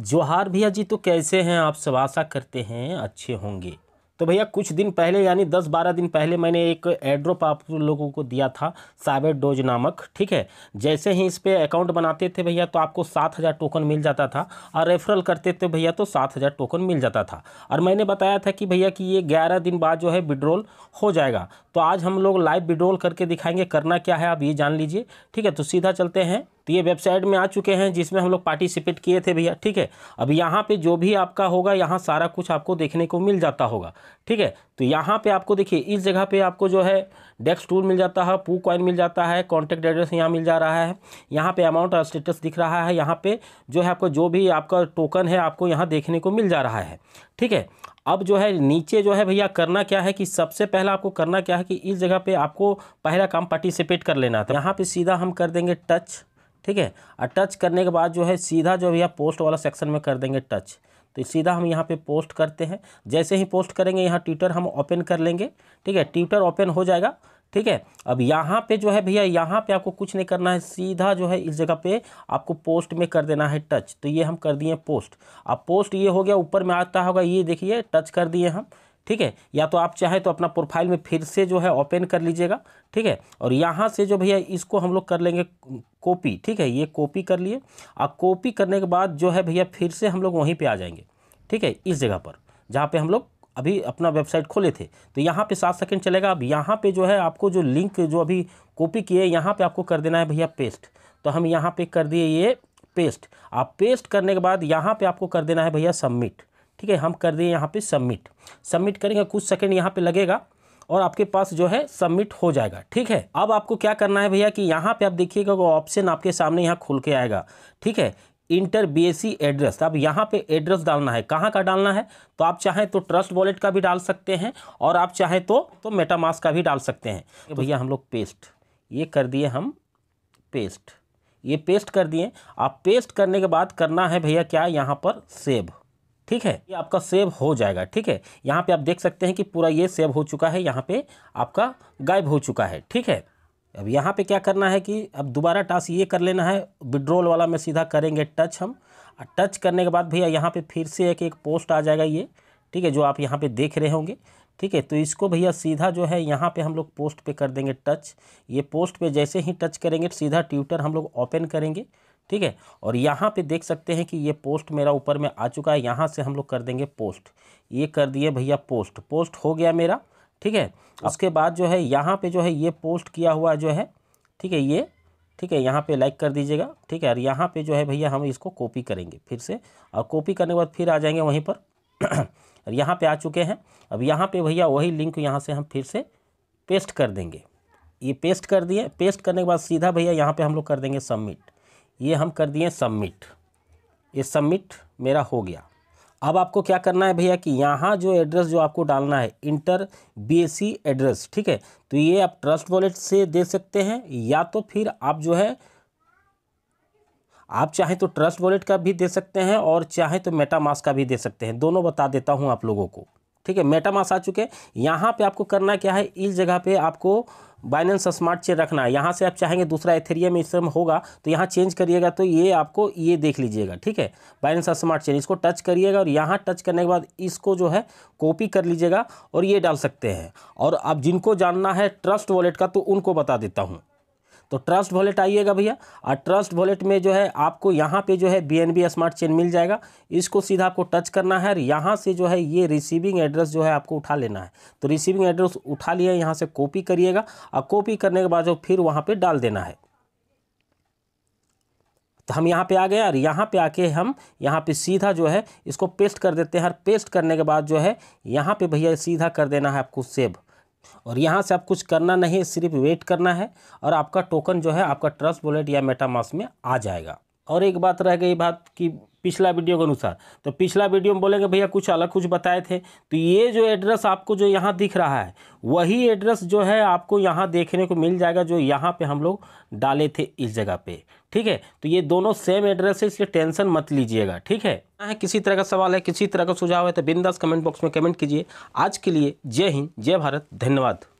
जोहार भैया जी तो कैसे हैं आप सब आशा करते हैं अच्छे होंगे तो भैया कुछ दिन पहले यानी 10-12 दिन पहले मैंने एक एड्रोप आप लोगों को दिया था साइबर डोज नामक ठीक है जैसे ही इस पर अकाउंट बनाते थे भैया तो आपको 7000 टोकन मिल जाता था और रेफरल करते थे भैया तो 7000 टोकन मिल जाता था और मैंने बताया था कि भैया कि ये 11 दिन बाद जो है विड्रोल हो जाएगा तो आज हम लोग लाइव विड्रोल करके दिखाएंगे करना क्या है आप ये जान लीजिए ठीक है तो सीधा चलते हैं तो ये वेबसाइट में आ चुके हैं जिसमें हम लोग पार्टिसिपेट किए थे भैया ठीक है अब यहाँ पे जो भी आपका होगा यहाँ सारा कुछ आपको देखने को मिल जाता होगा ठीक है तो यहाँ पे आपको देखिए इस जगह पे आपको जो है डेस्क टूल मिल जाता है पू कॉइन मिल जाता है कॉन्टैक्ट एड्रेस यहाँ मिल जा रहा है यहाँ पे अमाउंट और स्टेटस दिख रहा है यहाँ पे जो है आपका जो भी आपका टोकन है आपको यहाँ देखने को मिल जा रहा है ठीक है अब जो है नीचे जो है भैया करना क्या है कि सबसे पहला आपको करना क्या है कि इस जगह पे आपको पहला काम पार्टिसिपेट कर लेना था तो यहाँ पे सीधा हम कर देंगे टच ठीक है और टच करने के बाद जो है सीधा जो भैया पोस्ट वाला सेक्शन में कर देंगे टच तो सीधा हम यहाँ पे पोस्ट करते हैं जैसे ही पोस्ट करेंगे यहाँ ट्विटर हम ओपन कर लेंगे ठीक है ट्विटर ओपन हो जाएगा ठीक है अब यहाँ पे जो है भैया यहाँ पे आपको कुछ नहीं करना है सीधा जो है इस जगह पे आपको पोस्ट में कर देना है टच तो ये हम कर दिए पोस्ट अब पोस्ट ये हो गया ऊपर में आता होगा ये देखिए टच कर दिए हम ठीक है या तो आप चाहें तो अपना प्रोफाइल में फिर से जो है ओपन कर लीजिएगा ठीक है और यहाँ से जो भैया इसको हम लोग कर लेंगे कॉपी ठीक है ये कॉपी कर लिए और कॉपी करने के बाद जो है भैया फिर से हम लोग वहीं पर आ जाएंगे ठीक है इस जगह पर जहाँ पर हम लोग अभी अपना वेबसाइट खोले थे तो यहाँ पे सात सेकंड चलेगा अब यहाँ पे जो है आपको जो लिंक जो अभी कॉपी किए यहाँ पे आपको कर देना है भैया पेस्ट तो हम यहाँ पे कर दिए ये पेस्ट आप पेस्ट करने के बाद यहाँ पे आपको कर देना है भैया सबमिट ठीक है हम कर दिए यहाँ पे सबमिट सबमिट करेंगे कुछ सेकेंड यहाँ पे लगेगा और आपके पास जो है सबमिट हो जाएगा ठीक है अब आपको क्या करना है भैया कि यहाँ पे आप देखिएगा वो ऑप्शन आपके सामने यहाँ खुल के आएगा ठीक है इंटर बी एड्रेस अब यहाँ पे एड्रेस डालना है कहाँ का डालना है तो आप चाहें तो ट्रस्ट वॉलेट का भी डाल सकते हैं और आप चाहें तो तो मेटामास का भी डाल सकते हैं तो भैया हम लोग पेस्ट ये कर दिए हम पेस्ट ये पेस्ट कर दिए आप पेस्ट करने के बाद करना है भैया क्या यहाँ पर सेव ठीक है ये आपका सेव हो जाएगा ठीक है यहाँ पे आप देख सकते हैं कि पूरा ये सेव हो चुका है यहाँ पे आपका गायब हो चुका है ठीक है अब यहाँ पे क्या करना है कि अब दोबारा टास्क ये कर लेना है विड्रोल वाला में सीधा करेंगे टच हम और टच करने के बाद भैया यहाँ पे फिर से एक एक पोस्ट आ जाएगा ये ठीक है जो आप यहाँ पे देख रहे होंगे ठीक है तो इसको भैया सीधा जो है यहाँ पर हम लोग पोस्ट पर कर देंगे टच ये पोस्ट पर जैसे ही टच करेंगे सीधा ट्विटर हम लोग ओपन करेंगे ठीक है और यहाँ पे देख सकते हैं कि ये पोस्ट मेरा ऊपर में आ चुका है यहाँ से हम लोग कर देंगे पोस्ट ये कर दिए भैया पोस्ट पोस्ट हो गया मेरा ठीक है उसके बाद जो है यहाँ पे जो है ये पोस्ट किया हुआ जो है ठीक है ये ठीक है यहाँ पे लाइक कर दीजिएगा ठीक है और यहाँ पे जो है भैया हम इसको कॉपी करेंगे फिर से और कॉपी करने के बाद फिर आ जाएंगे वहीं पर और यहाँ पर आ चुके हैं अब यहाँ पर भैया वही लिंक यहाँ से हम फिर से पेस्ट कर देंगे ये पेस्ट कर दिए पेस्ट करने के बाद सीधा भैया यहाँ पे हम लोग कर देंगे सबमिट ये हम कर दिए सबमिट ये सबमिट मेरा हो गया अब आपको क्या करना है भैया कि यहाँ जो एड्रेस जो आपको डालना है इंटर बीएससी एड्रेस ठीक है तो ये आप ट्रस्ट वॉलेट से दे सकते हैं या तो फिर आप जो है आप चाहें तो ट्रस्ट वॉलेट का भी दे सकते हैं और चाहें तो मेटामास का भी दे सकते हैं दोनों बता देता हूँ आप लोगों को ठीक है मेटामास आ चुके यहाँ पे आपको करना क्या है इस जगह पे आपको बाइनेंस स्मार्ट चेन रखना है यहाँ से आप चाहेंगे दूसरा एथेरियम इस होगा तो यहाँ चेंज करिएगा तो ये आपको ये देख लीजिएगा ठीक है बाइनेंस स्मार्ट चेन इसको टच करिएगा और यहाँ टच करने के बाद इसको जो है कॉपी कर लीजिएगा और ये डाल सकते हैं और अब जिनको जानना है ट्रस्ट वॉलेट का तो उनको बता देता हूँ तो ट्रस्ट वॉलेट आइएगा भैया और ट्रस्ट वॉलेट में जो है आपको यहाँ पे जो है बी स्मार्ट चेन मिल जाएगा इसको सीधा आपको टच करना है और यहाँ से जो है ये रिसीविंग एड्रेस जो है आपको उठा लेना है तो रिसीविंग एड्रेस उठा लिया यहाँ से कॉपी करिएगा और कॉपी करने के बाद जो फिर वहाँ पर डाल देना है तो हम यहाँ पे आ गए और यहाँ पे आके हम यहाँ पे सीधा जो है इसको पेस्ट कर देते हैं और पेस्ट करने के बाद जो है यहाँ पे भैया सीधा कर देना है आपको सेव और यहाँ से आप कुछ करना नहीं सिर्फ वेट करना है और आपका टोकन जो है आपका ट्रस्ट वॉलेट या मेटामास में आ जाएगा और एक बात रह गई बात कि पिछला वीडियो के अनुसार तो पिछला वीडियो में बोलेंगे भैया कुछ अलग कुछ बताए थे तो ये जो एड्रेस आपको जो यहाँ दिख रहा है वही एड्रेस जो है आपको यहाँ देखने को मिल जाएगा जो यहाँ पे हम लोग डाले थे इस जगह पे ठीक है तो ये दोनों सेम एड्रेस है इसलिए टेंशन मत लीजिएगा ठीक है किसी तरह का सवाल है किसी तरह का सुझाव है तो बिंदास कमेंट बॉक्स में कमेंट कीजिए आज के लिए जय हिंद जय भारत धन्यवाद